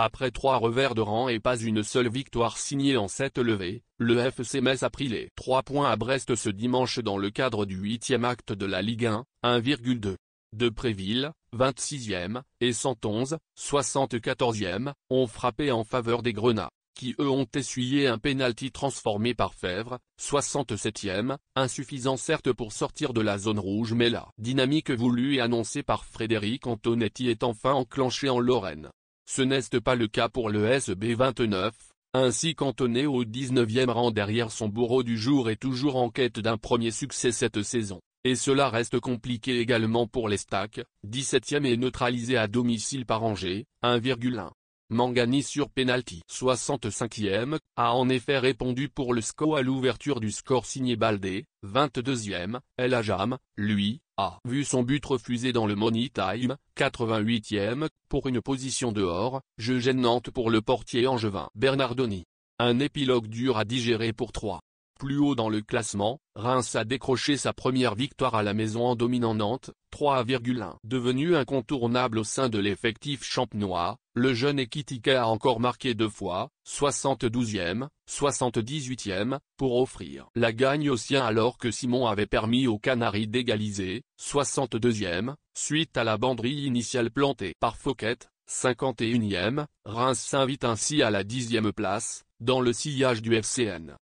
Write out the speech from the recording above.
Après trois revers de rang et pas une seule victoire signée en cette levée, le FC Metz a pris les trois points à Brest ce dimanche dans le cadre du huitième acte de la Ligue 1, 1,2. De Préville, 26e, et 111, 74e, ont frappé en faveur des Grenats, qui eux ont essuyé un pénalty transformé par Fèvre, 67e, insuffisant certes pour sortir de la zone rouge mais la dynamique voulue et annoncée par Frédéric Antonetti est enfin enclenchée en Lorraine. Ce n'est pas le cas pour le SB29, ainsi cantonné au 19e rang derrière son bourreau du jour et toujours en quête d'un premier succès cette saison. Et cela reste compliqué également pour les stacks, 17e et neutralisé à domicile par Angers, 1,1. Mangani sur penalty 65e, a en effet répondu pour le score à l'ouverture du score signé Baldé, 22e, El Ajam, lui, a vu son but refusé dans le Money Time, 88e, pour une position dehors, jeu gênante pour le portier angevin Bernardoni. Un épilogue dur à digérer pour 3. Plus haut dans le classement, Reims a décroché sa première victoire à la maison en dominant Nantes, 3,1. Devenu incontournable au sein de l'effectif champenois, le jeune Ekitika a encore marqué deux fois, 72e, 78e, pour offrir la gagne au sien alors que Simon avait permis aux Canaries d'égaliser, 62e, suite à la banderie initiale plantée par Fouquet, 51e, Reims s'invite ainsi à la dixième place, dans le sillage du FCN.